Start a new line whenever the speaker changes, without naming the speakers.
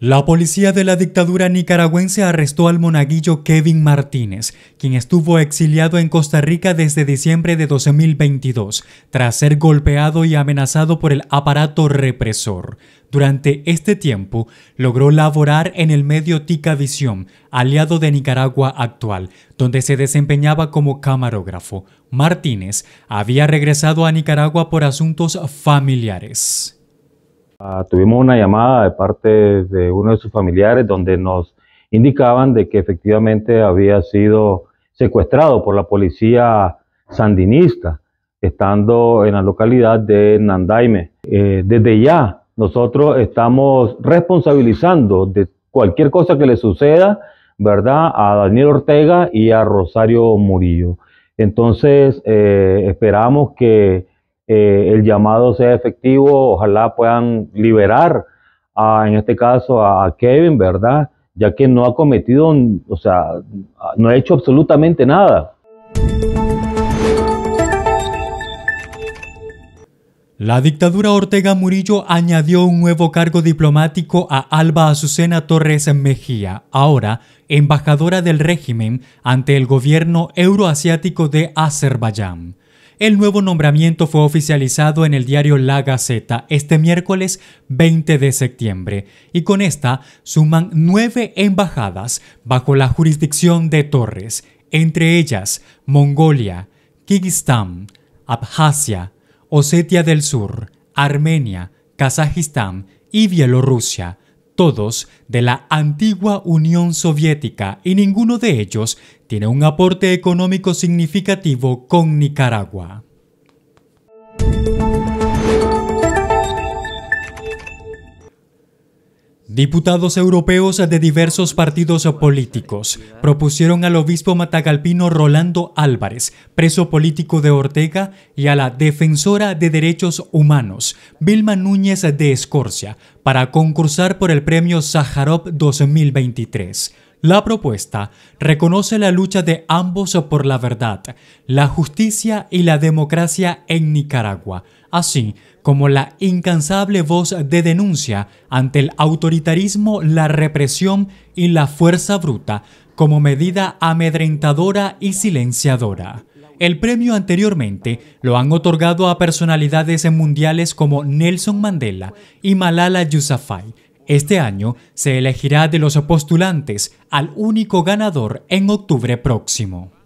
La policía de la dictadura nicaragüense arrestó al monaguillo Kevin Martínez, quien estuvo exiliado en Costa Rica desde diciembre de 2022, tras ser golpeado y amenazado por el aparato represor. Durante este tiempo, logró laborar en el medio Tica Visión, aliado de Nicaragua actual, donde se desempeñaba como camarógrafo. Martínez había regresado a Nicaragua por asuntos familiares.
Ah, tuvimos una llamada de parte de uno de sus familiares donde nos indicaban de que efectivamente había sido secuestrado por la policía sandinista, estando en la localidad de Nandaime. Eh, desde ya nosotros estamos responsabilizando de cualquier cosa que le suceda, ¿verdad? A Daniel Ortega y a Rosario Murillo. Entonces, eh, esperamos que eh, el llamado sea efectivo, ojalá puedan liberar, a, en este caso, a Kevin, ¿verdad? Ya que no ha cometido, o sea, no ha hecho absolutamente nada. La
dictadura Ortega Murillo añadió un nuevo cargo diplomático a Alba Azucena Torres Mejía, ahora embajadora del régimen ante el gobierno euroasiático de Azerbaiyán. El nuevo nombramiento fue oficializado en el diario La Gaceta este miércoles 20 de septiembre y con esta suman nueve embajadas bajo la jurisdicción de Torres, entre ellas Mongolia, Kirguistán, Abjasia, Osetia del Sur, Armenia, Kazajistán y Bielorrusia todos de la antigua Unión Soviética y ninguno de ellos tiene un aporte económico significativo con Nicaragua. Diputados europeos de diversos partidos políticos propusieron al obispo matagalpino Rolando Álvarez, preso político de Ortega, y a la defensora de derechos humanos, Vilma Núñez de Escorcia, para concursar por el premio Sájarov 2023. La propuesta reconoce la lucha de ambos por la verdad, la justicia y la democracia en Nicaragua, así como la incansable voz de denuncia ante el autoritarismo, la represión y la fuerza bruta como medida amedrentadora y silenciadora. El premio anteriormente lo han otorgado a personalidades mundiales como Nelson Mandela y Malala Yousafzai, este año se elegirá de los postulantes al único ganador en octubre próximo.